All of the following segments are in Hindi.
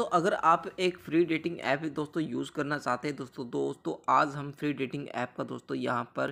दोस्तों अगर आप एक फ्री डेटिंग ऐप दोस्तों यूज़ करना चाहते हैं दोस्तों दोस्तों आज हम फ्री डेटिंग ऐप का दोस्तों यहाँ पर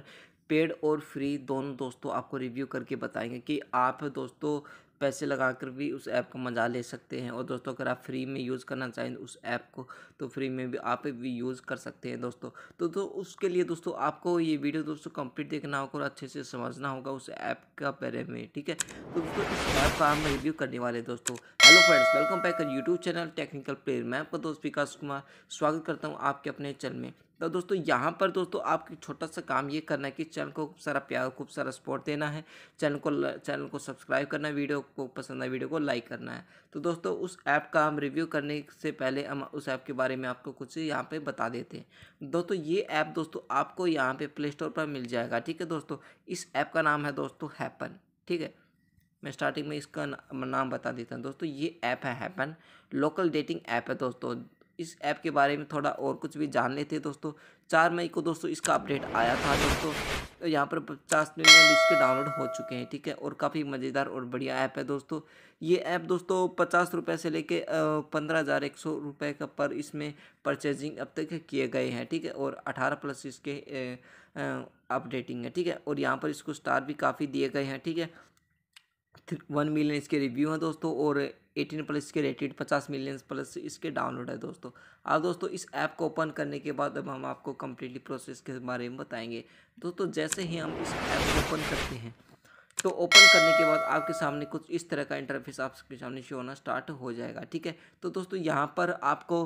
पेड और फ्री दोनों दोस्तों आपको रिव्यू करके बताएंगे कि आप दोस्तों पैसे लगाकर भी उस ऐप का मज़ा ले सकते हैं और दोस्तों अगर आप फ्री में यूज़ करना चाहें उस ऐप को तो फ्री में भी आप भी यूज़ कर सकते हैं दोस्तों तो तो उसके लिए दोस्तों आपको ये वीडियो दोस्तों कंप्लीट देखना होगा और अच्छे से समझना होगा उस ऐप का बारे में ठीक है तो दोस्तों इस ऐप का हम रिव्यू करने वाले दोस्तों hello friends welcome back YouTube channel technical player मैं आपका दोस्त विकास कुमार स्वागत करता हूँ आपके अपने चैनल में तो दोस्तों यहाँ पर दोस्तों आपके छोटा सा काम ये करना है कि चैनल को खूब सारा प्यार खूब सारा सपोर्ट देना है चैनल को चैनल को सब्सक्राइब करना है वीडियो को पसंद है वीडियो को लाइक करना है तो दोस्तों उस ऐप का हम रिव्यू करने से पहले हम उस ऐप के बारे में आपको कुछ यहाँ पर बता देते हैं दोस्तों ये ऐप दोस्तों आपको यहाँ पर प्ले स्टोर पर मिल जाएगा ठीक है दोस्तों इस ऐप का नाम है दोस्तों हैपन ठीक है मैं स्टार्टिंग में इसका नाम बता देता हूँ दोस्तों ये ऐप है हैपन लोकल डेटिंग ऐप है दोस्तों इस ऐप के बारे में थोड़ा और कुछ भी जान लेते हैं दोस्तों चार मई को दोस्तों इसका अपडेट आया था दोस्तों तो यहाँ पर पचास मिलियन इसके डाउनलोड हो चुके हैं ठीक है और काफ़ी मज़ेदार और बढ़िया ऐप है दोस्तों ये ऐप दोस्तों पचास रुपये से लेके पंद्रह हज़ार एक सौ रुपये का पर इसमें परचेजिंग अब तक किए गए हैं ठीक है और अठारह प्लस इसके अपडेटिंग है ठीक है और यहाँ पर इसको स्टार भी काफ़ी दिए गए हैं ठीक है वन मिलियन इसके रिव्यू हैं दोस्तों और एटीन प्लस के रेटेड पचास मिलियन प्लस इसके डाउनलोड है दोस्तों अब दोस्तों इस ऐप को ओपन करने के बाद अब हम आपको कम्प्लीटली प्रोसेस के बारे में बताएंगे दोस्तों जैसे ही हम इस ऐप को ओपन करते हैं तो ओपन करने के बाद आपके सामने कुछ इस तरह का इंटरफेस आपके सामने शो होना स्टार्ट हो जाएगा ठीक है तो दोस्तों यहाँ पर आपको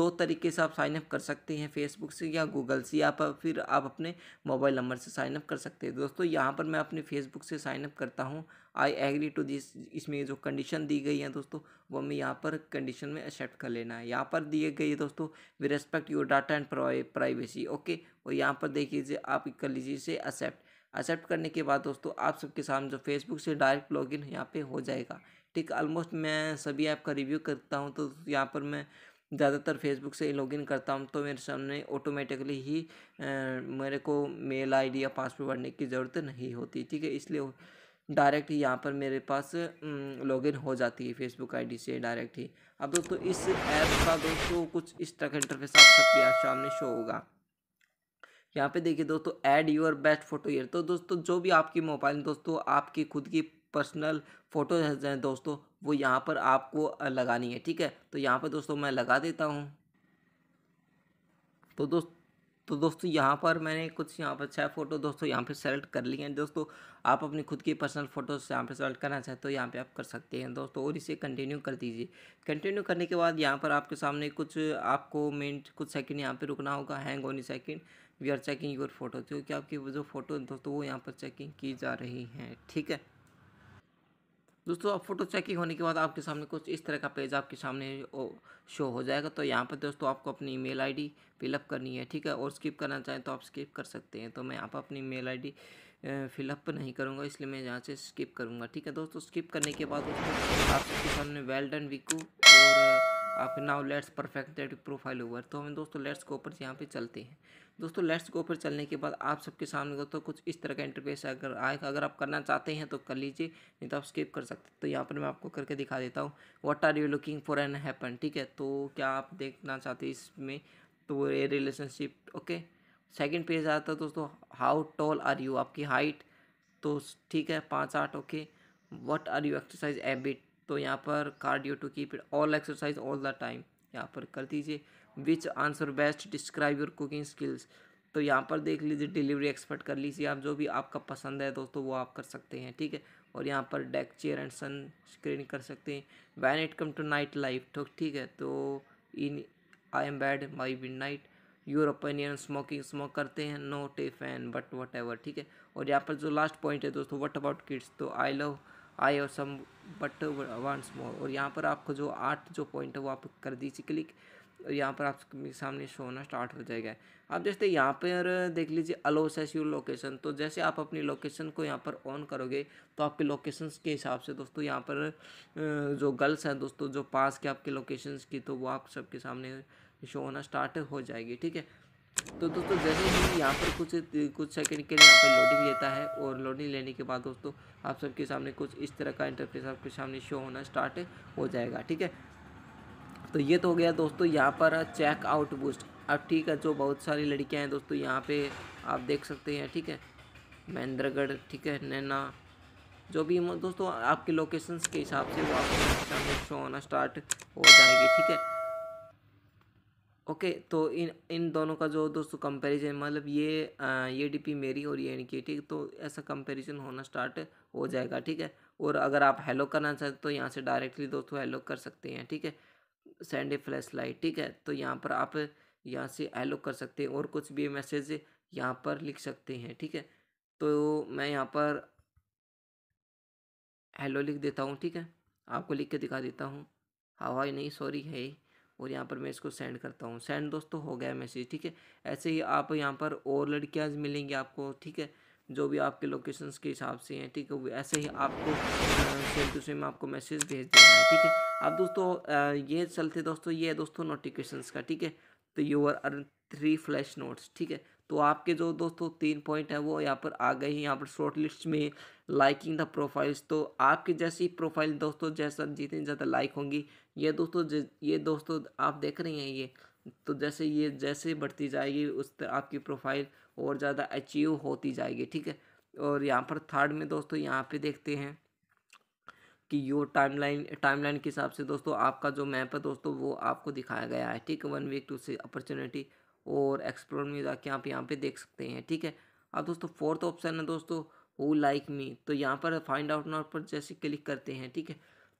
दो तरीके से आप साइनअप कर सकते हैं फेसबुक से या गूगल से या फिर आप अपने मोबाइल नंबर से साइनअप कर सकते हैं दोस्तों यहाँ पर मैं अपने फेसबुक से साइनअप करता हूँ आई एग्री टू दिस इसमें जो कंडीशन दी गई है दोस्तों वो हमें यहाँ पर कंडीशन में एक्सेप्ट कर लेना है यहाँ पर दिए गए दोस्तों with respect your data and privacy okay और यहाँ पर देख लीजिए आप कर लीजिए इसे एक्सेप्ट एक्सेप्ट करने के बाद दोस्तों आप सबके सामने जो फेसबुक से डायरेक्ट लॉगिन यहाँ पे हो जाएगा ठीक ऑलमोस्ट मैं सभी ऐप का रिव्यू करता हूँ तो यहाँ पर मैं ज़्यादातर फेसबुक से लॉगिन करता हूँ तो मेरे सामने ऑटोमेटिकली ही आ, मेरे को मेल आई या पासवर्ड भरने की ज़रूरत नहीं होती ठीक है इसलिए डायरेक्ट ही यहाँ पर मेरे पास लॉगिन हो जाती है फेसबुक आईडी से डायरेक्ट ही अब दोस्तों इस ऐप का दोस्तों कुछ इस तरह का इंटरफेस आप सबके सामने शो होगा यहाँ पे देखिए दोस्तों add your best photo here तो दोस्तों जो भी आपकी मोबाइल दोस्तों आपकी खुद की पर्सनल फ़ोटो हैं दोस्तों वो यहाँ पर आपको लगानी है ठीक है तो यहाँ पर दोस्तों मैं लगा देता हूँ तो दोस्तों तो दोस्तों यहाँ पर मैंने कुछ यहाँ पर छः फ़ोटो दोस्तों यहाँ पे सेलेक्ट कर लिए हैं दोस्तों आप अपनी खुद की पर्सनल फ़ोटोज यहाँ पे सेलेक्ट करना चाहते हो तो यहाँ पे आप कर सकते हैं दोस्तों और इसे कंटिन्यू कर दीजिए कंटिन्यू करने के बाद यहाँ पर आपके सामने कुछ आपको मिनट कुछ सेकेंड यहाँ पर रुकना होगा hang on a second we are checking your photo क्योंकि आपकी जो फ़ोटो दोस्तों वो यहाँ पर चेकिंग की जा रही हैं ठीक है दोस्तों अब फोटो चेकिंग होने के बाद आपके सामने कुछ इस तरह का पेज आपके सामने शो हो जाएगा तो यहाँ पर दोस्तों आपको अपनी ईमेल आईडी फिलअप करनी है ठीक है और स्किप करना चाहें तो आप स्किप कर सकते हैं तो मैं यहाँ पर अपनी मेल आई फिलअप नहीं करूँगा इसलिए मैं यहाँ से स्किप करूँगा ठीक है दोस्तों स्किप करने के बाद दोस्तों आपके सामने वेल डन वीकू और आप now let's perfect that profile over तो हमें दोस्तों लेट्स के ऊपर यहाँ पे चलते हैं दोस्तों लेट्स के ऊपर चलने के बाद आप सबके सामने दोस्तों कुछ इस तरह का इंटरफेस अगर आएगा अगर आप करना चाहते हैं तो कर लीजिए नहीं तो आप स्किप कर सकते तो यहाँ पर मैं आपको करके दिखा देता हूँ what are you looking for an happen ठीक है तो क्या आप देखना चाहते हैं इसमें तो a relationship okay second page आता है दोस्तों हाउ टॉल आर यू आपकी हाइट तो ठीक है पाँच आठ okay what are you exercise a bit तो यहाँ पर cardio to keep it all exercise all the time यहाँ पर कर दीजिए which answer best describe your cooking skills तो यहाँ पर देख लीजिए डिलीवरी एक्सपर्ट कर लीजिए आप जो भी आपका पसंद है दोस्तों वो आप कर सकते हैं ठीक है और यहाँ पर deck chair and sunscreen कर सकते हैं when it come to nightlife तो ठीक है तो in I am bad my win night your opinion smoking smoke करते हैं नो टे फैन बट वट एवर ठीक है और यहाँ पर जो लास्ट पॉइंट है दोस्तों वट अबाउट किड्स तो आई लव आई और सम बट वंस मोर और यहाँ पर आपको जो आठ जो पॉइंट है वो आप कर दीजिए क्लिक और यहाँ पर आपके सामने शो होना स्टार्ट हो जाएगा आप जैसे यहाँ पर देख लीजिए अलो सेस यूर लोकेशन तो जैसे आप अपनी लोकेशन को यहाँ पर ऑन करोगे तो आपके लोकेशंस के हिसाब से दोस्तों यहाँ पर जो गर्ल्स हैं दोस्तों जो पास के आपके लोकेशंस की तो वो आप सबके सामने शो होना स्टार्ट हो जाएगी ठीक है तो दोस्तों जैसे ही यहाँ पर कुछ कुछ सेकंड के लिए यहाँ पर लोडिंग लेता है और लोडिंग लेने के बाद दोस्तों आप सबके सामने कुछ इस तरह का इंटरफेस आपके सामने शो होना स्टार्ट हो जाएगा ठीक है तो ये तो हो गया दोस्तों यहाँ पर चेक आउट बूस्ट अब ठीक है जो बहुत सारी लड़कियाँ हैं दोस्तों यहाँ पर आप देख सकते हैं ठीक है महेंद्रगढ़ ठीक है नैना जो भी दोस्तों आपके लोकेशंस के हिसाब से वो आपके सामने शो होना स्टार्ट हो जाएगी ठीक है ओके तो इन इन दोनों का जो दोस्तों कंपैरिजन मतलब ये आ, ये डीपी मेरी और ये इनकी ठीक तो ऐसा कंपैरिजन होना स्टार्ट हो जाएगा ठीक है और अगर आप हेलो करना चाहते तो यहाँ से डायरेक्टली दोस्तों हेलो कर सकते हैं ठीक है सेंड ए फ्लैश लाइट ठीक है तो यहाँ पर आप यहाँ से हेलो कर सकते हैं और कुछ भी मैसेज यहाँ पर लिख सकते हैं ठीक है तो मैं यहाँ पर हेलो लिख देता हूँ ठीक है आपको लिख के दिखा देता हूँ हवाई नहीं सॉरी है और यहाँ पर मैं इसको सेंड करता हूँ सेंड दोस्तों हो गया मैसेज ठीक है ऐसे ही आप यहाँ पर और लड़कियाँ मिलेंगी आपको ठीक है जो भी आपके लोकेशंस के हिसाब से हैं ठीक है ऐसे ही आपको सेम टू सेम आपको मैसेज भेज देना है ठीक है अब दोस्तों ये चलते दोस्तों ये है दोस्तों नोटिफिकेशन का ठीक है तो you are earn three flash notes ठीक है तो आपके जो दोस्तों तीन पॉइंट हैं वो यहाँ पर आ गए हैं यहाँ पर शॉर्ट लिस्ट में लाइकिंग द प्रोफाइल्स तो आपकी जैसी प्रोफाइल दोस्तों जैसा जितनी ज़्यादा लाइक होंगी ये दोस्तों ये दोस्तों आप देख रहे हैं ये तो जैसे ये जैसे बढ़ती जाएगी उस तरह आपकी प्रोफाइल और ज़्यादा अचीव होती जाएगी ठीक है और यहाँ पर थर्ड में दोस्तों यहाँ पर देखते हैं कि यो टाइमलाइन टाइमलाइन के हिसाब से दोस्तों आपका जो मैप है दोस्तों वो आपको दिखाया गया है ठीक है वन वीक टू से अपॉर्चुनिटी और एक्सप्लोर में जाके आप यहाँ पे देख सकते हैं ठीक है अब दोस्तों फोर्थ ऑप्शन है दोस्तों हु लाइक मी तो यहाँ पर फाइंड आउट नाउ पर जैसे क्लिक करते हैं ठीक है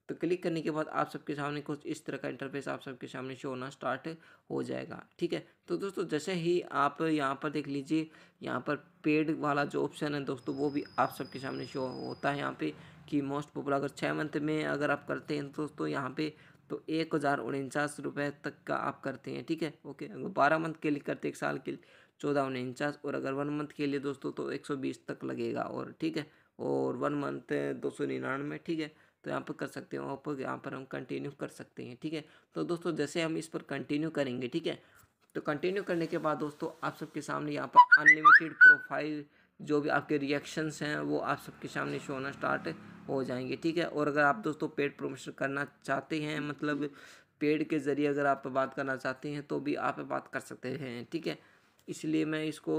तो क्लिक करने के बाद आप सबके सामने कुछ इस तरह का इंटरफेस आप सबके सामने शो होना स्टार्ट हो जाएगा ठीक है तो दोस्तों जैसे ही आप यहाँ पर देख लीजिए यहाँ पर पेड वाला जो ऑप्शन है दोस्तों वो भी आप सबके सामने शो होता है यहाँ पे कि मोस्ट पॉपुलर अगर छः मंथ में अगर आप करते हैं तो दोस्तों यहाँ पे तो एक हज़ार उनचास रुपये तक का आप करते हैं ठीक है ओके अगर बारह मंथ के लिए करते एक साल के लिए चौदह उनचास और अगर वन मंथ के लिए दोस्तों तो एक सौ बीस तक लगेगा और ठीक है और वन मंथ दो सौ निन्यानवे ठीक है तो यहाँ पर कर सकते हैं आप यहाँ पर हम कंटिन्यू कर सकते हैं ठीक है तो दोस्तों जैसे हम इस पर कंटिन्यू करेंगे ठीक है तो कंटिन्यू करने के बाद दोस्तों आप सबके सामने यहाँ पर अनलिमिटेड प्रोफाइल जो भी आपके रिएक्शंस हैं वो आप सबके सामने शो होना स्टार्ट हो जाएंगे ठीक है और अगर आप दोस्तों पेड प्रमोशन करना चाहते हैं मतलब पेड के ज़रिए अगर आप बात करना चाहते हैं तो भी आप बात कर सकते हैं ठीक है इसलिए मैं इसको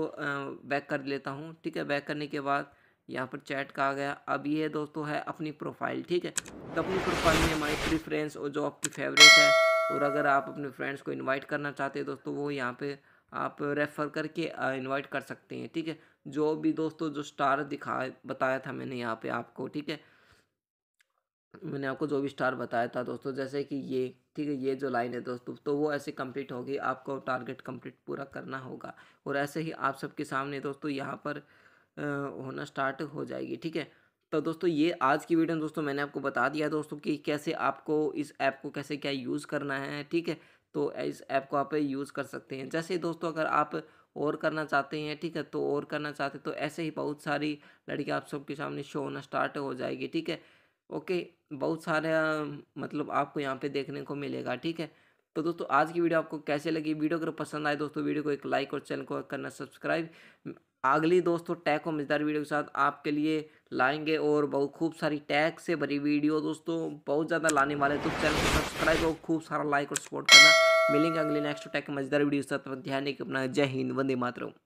बैक कर लेता हूँ ठीक है बैक करने के बाद यहाँ पर चैट का आ गया अब ये दोस्तों है अपनी प्रोफाइल ठीक है तो अपनी प्रोफाइल में हमारी फ्रेंड्स और जो आपकी फेवरेट है और अगर आप अपने फ्रेंड्स को इनवाइट करना चाहते हैं दोस्तों वो यहाँ पे आप रेफ़र करके इनवाइट कर सकते हैं ठीक है जो भी दोस्तों जो स्टार दिखा बताया था मैंने यहाँ पे आपको ठीक है मैंने आपको जो भी स्टार बताया था दोस्तों जैसे कि ये ठीक है ये जो लाइन है दोस्तों तो वो ऐसे कंप्लीट होगी आपको टारगेट कंप्लीट पूरा करना होगा और ऐसे ही आप सबके सामने दोस्तों यहाँ पर होना स्टार्ट हो जाएगी ठीक है तो दोस्तों ये आज की वीडियो दोस्तों मैंने आपको बता दिया दोस्तों कि कैसे आपको इस ऐप को कैसे क्या यूज़ करना है ठीक है तो इस ऐप को आप यूज़ कर सकते हैं जैसे दोस्तों अगर आप और करना चाहते हैं ठीक है तो और करना चाहते तो ऐसे ही बहुत सारी लड़कियाँ आप सबके सामने शो होना स्टार्ट हो जाएगी ठीक है ओके बहुत सारे मतलब आपको यहाँ पे देखने को मिलेगा ठीक है तो दोस्तों आज की वीडियो आपको कैसे लगी वीडियो अगर पसंद आए दोस्तों वीडियो को एक लाइक और चैनल को करना सब्सक्राइब अगली दोस्तों टैग और मजेदार वीडियो के साथ आपके लिए लाएंगे और बहुत खूब सारी टैग से भरी वीडियो दोस्तों बहुत ज़्यादा लाने वाले तो चैनल को सब्सक्राइब और खूब सारा लाइक और सपोर्ट करना मिलेंगे अगले नेक्स्ट टैक मजेदार वीडियो साथ ध्यान अपना जय हिंद वंदे मातरम